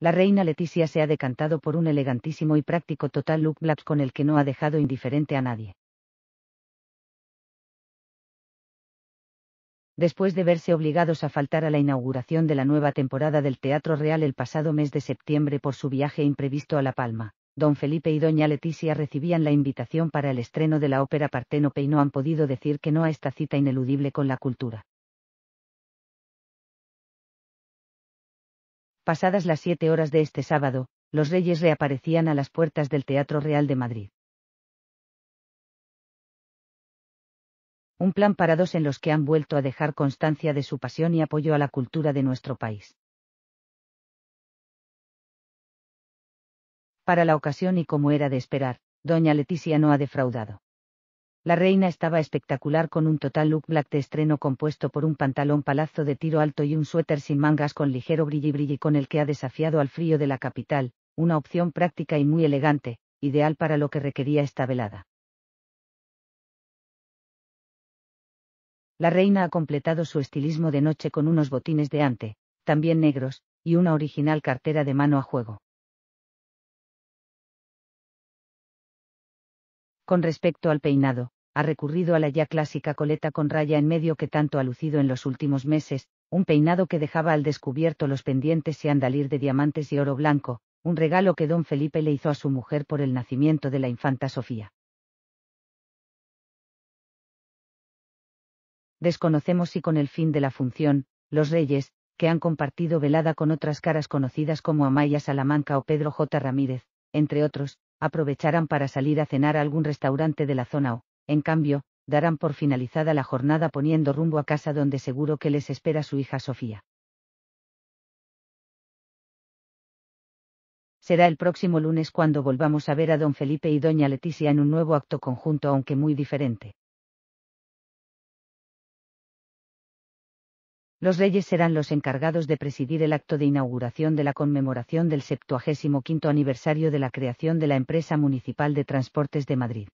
La reina Leticia se ha decantado por un elegantísimo y práctico total look black con el que no ha dejado indiferente a nadie. Después de verse obligados a faltar a la inauguración de la nueva temporada del Teatro Real el pasado mes de septiembre por su viaje imprevisto a La Palma, don Felipe y doña Leticia recibían la invitación para el estreno de la ópera Partenope y no han podido decir que no a esta cita ineludible con la cultura. Pasadas las siete horas de este sábado, los reyes reaparecían a las puertas del Teatro Real de Madrid. Un plan para dos en los que han vuelto a dejar constancia de su pasión y apoyo a la cultura de nuestro país. Para la ocasión y como era de esperar, doña Leticia no ha defraudado. La reina estaba espectacular con un total look black de estreno compuesto por un pantalón palazzo de tiro alto y un suéter sin mangas con ligero brilli brilli con el que ha desafiado al frío de la capital, una opción práctica y muy elegante, ideal para lo que requería esta velada. La reina ha completado su estilismo de noche con unos botines de ante, también negros, y una original cartera de mano a juego. Con respecto al peinado, ha recurrido a la ya clásica coleta con raya en medio que tanto ha lucido en los últimos meses, un peinado que dejaba al descubierto los pendientes y andalir de diamantes y oro blanco, un regalo que don Felipe le hizo a su mujer por el nacimiento de la infanta Sofía. Desconocemos si con el fin de la función, los reyes, que han compartido velada con otras caras conocidas como Amaya Salamanca o Pedro J. Ramírez, entre otros, aprovecharán para salir a cenar a algún restaurante de la zona o, en cambio, darán por finalizada la jornada poniendo rumbo a casa donde seguro que les espera su hija Sofía. Será el próximo lunes cuando volvamos a ver a don Felipe y doña Leticia en un nuevo acto conjunto aunque muy diferente. Los reyes serán los encargados de presidir el acto de inauguración de la conmemoración del 75 aniversario de la creación de la empresa municipal de transportes de Madrid.